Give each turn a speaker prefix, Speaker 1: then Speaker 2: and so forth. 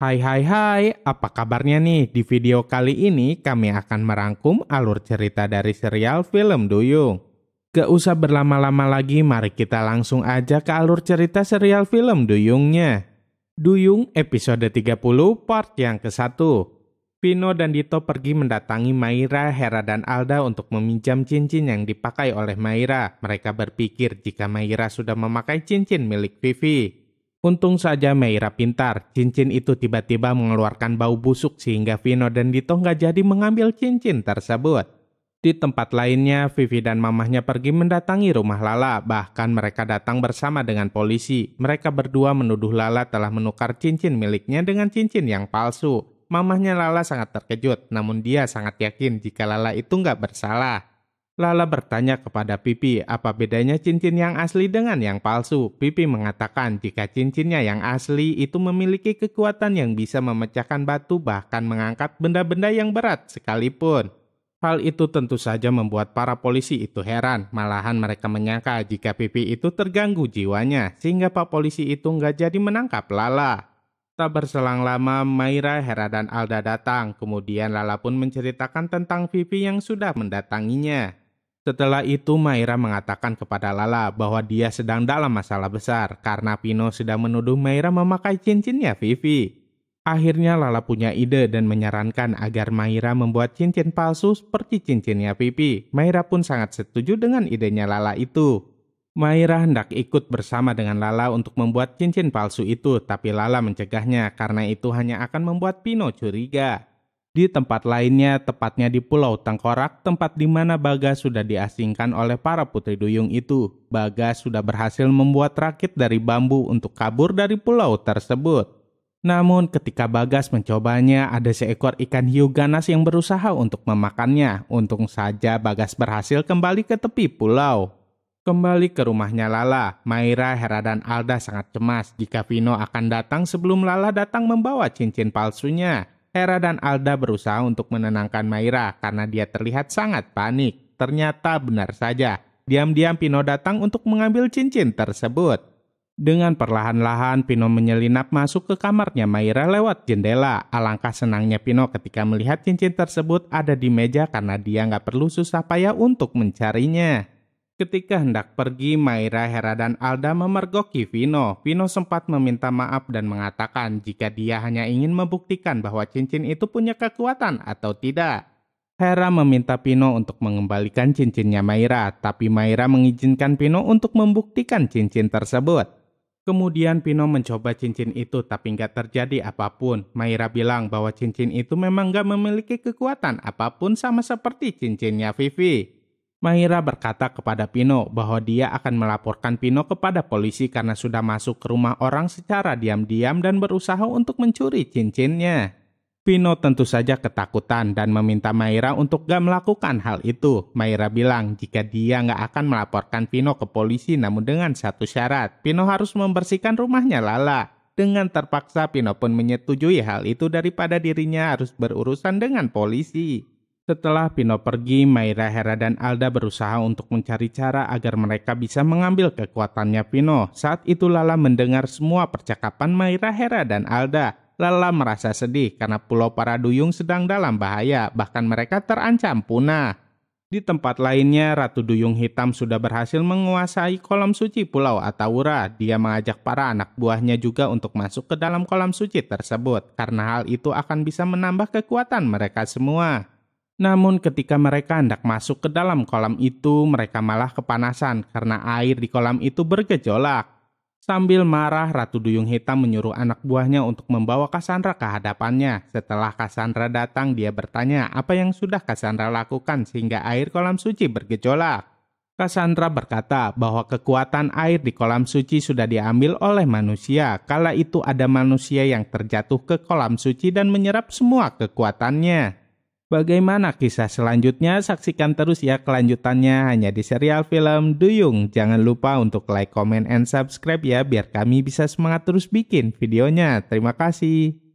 Speaker 1: Hai hai hai, apa kabarnya nih? Di video kali ini kami akan merangkum alur cerita dari serial film Duyung. Gak usah berlama-lama lagi, mari kita langsung aja ke alur cerita serial film Duyungnya. Duyung episode 30 part yang ke-1. Pino dan Dito pergi mendatangi Maira, Hera dan Alda untuk meminjam cincin yang dipakai oleh Maira. Mereka berpikir jika Maira sudah memakai cincin milik Vivi. Untung saja Meira pintar, cincin itu tiba-tiba mengeluarkan bau busuk sehingga Vino dan Dito nggak jadi mengambil cincin tersebut. Di tempat lainnya, Vivi dan mamahnya pergi mendatangi rumah Lala, bahkan mereka datang bersama dengan polisi. Mereka berdua menuduh Lala telah menukar cincin miliknya dengan cincin yang palsu. Mamahnya Lala sangat terkejut, namun dia sangat yakin jika Lala itu nggak bersalah. Lala bertanya kepada Pipi apa bedanya cincin yang asli dengan yang palsu. Pipi mengatakan jika cincinnya yang asli itu memiliki kekuatan yang bisa memecahkan batu bahkan mengangkat benda-benda yang berat sekalipun. Hal itu tentu saja membuat para polisi itu heran, malahan mereka menyangka jika Pipi itu terganggu jiwanya, sehingga pak polisi itu nggak jadi menangkap Lala. Tak berselang lama, Maira, Hera, dan Alda datang. Kemudian Lala pun menceritakan tentang Pipi yang sudah mendatanginya. Setelah itu Maira mengatakan kepada Lala bahwa dia sedang dalam masalah besar karena Pino sedang menuduh Maira memakai cincinnya Vivi. Akhirnya Lala punya ide dan menyarankan agar Maira membuat cincin palsu seperti cincinnya Vivi. Maira pun sangat setuju dengan idenya Lala itu. Maira hendak ikut bersama dengan Lala untuk membuat cincin palsu itu, tapi Lala mencegahnya karena itu hanya akan membuat Pino curiga di tempat lainnya, tepatnya di Pulau Tengkorak, tempat di mana Bagas sudah diasingkan oleh para putri duyung itu. Bagas sudah berhasil membuat rakit dari bambu untuk kabur dari pulau tersebut. Namun ketika Bagas mencobanya, ada seekor ikan hiu ganas yang berusaha untuk memakannya. Untung saja Bagas berhasil kembali ke tepi pulau. Kembali ke rumahnya Lala, Maira, Hera, dan Alda sangat cemas jika Vino akan datang sebelum Lala datang membawa cincin palsunya. Hera dan Alda berusaha untuk menenangkan Maira karena dia terlihat sangat panik. Ternyata benar saja, diam-diam Pino datang untuk mengambil cincin tersebut. Dengan perlahan-lahan Pino menyelinap masuk ke kamarnya Maira lewat jendela. Alangkah senangnya Pino ketika melihat cincin tersebut ada di meja karena dia nggak perlu susah payah untuk mencarinya. Ketika hendak pergi, Maira, Hera, dan Alda memergoki Vino. Vino sempat meminta maaf dan mengatakan jika dia hanya ingin membuktikan bahwa cincin itu punya kekuatan atau tidak. Hera meminta Vino untuk mengembalikan cincinnya Maira, tapi Maira mengizinkan Vino untuk membuktikan cincin tersebut. Kemudian Vino mencoba cincin itu tapi nggak terjadi apapun. Maira bilang bahwa cincin itu memang nggak memiliki kekuatan apapun sama seperti cincinnya Vivi. Mahira berkata kepada Pino bahwa dia akan melaporkan Pino kepada polisi karena sudah masuk ke rumah orang secara diam-diam dan berusaha untuk mencuri cincinnya. Pino tentu saja ketakutan dan meminta Mahira untuk gak melakukan hal itu. Mahira bilang jika dia nggak akan melaporkan Pino ke polisi namun dengan satu syarat, Pino harus membersihkan rumahnya Lala. Dengan terpaksa Pino pun menyetujui hal itu daripada dirinya harus berurusan dengan polisi. Setelah Pino pergi, Maira, Hera, dan Alda berusaha untuk mencari cara agar mereka bisa mengambil kekuatannya Pino. Saat itu Lala mendengar semua percakapan Maira, Hera, dan Alda. Lala merasa sedih karena pulau para duyung sedang dalam bahaya, bahkan mereka terancam punah. Di tempat lainnya, Ratu Duyung Hitam sudah berhasil menguasai kolam suci Pulau Ataura. Dia mengajak para anak buahnya juga untuk masuk ke dalam kolam suci tersebut, karena hal itu akan bisa menambah kekuatan mereka semua. Namun ketika mereka hendak masuk ke dalam kolam itu, mereka malah kepanasan karena air di kolam itu bergejolak. Sambil marah, Ratu Duyung Hitam menyuruh anak buahnya untuk membawa Cassandra ke hadapannya. Setelah Cassandra datang, dia bertanya apa yang sudah Cassandra lakukan sehingga air kolam suci bergejolak. Cassandra berkata bahwa kekuatan air di kolam suci sudah diambil oleh manusia. Kala itu ada manusia yang terjatuh ke kolam suci dan menyerap semua kekuatannya. Bagaimana kisah selanjutnya? Saksikan terus ya kelanjutannya hanya di serial film Duyung. Jangan lupa untuk like, comment, and subscribe ya biar kami bisa semangat terus bikin videonya. Terima kasih.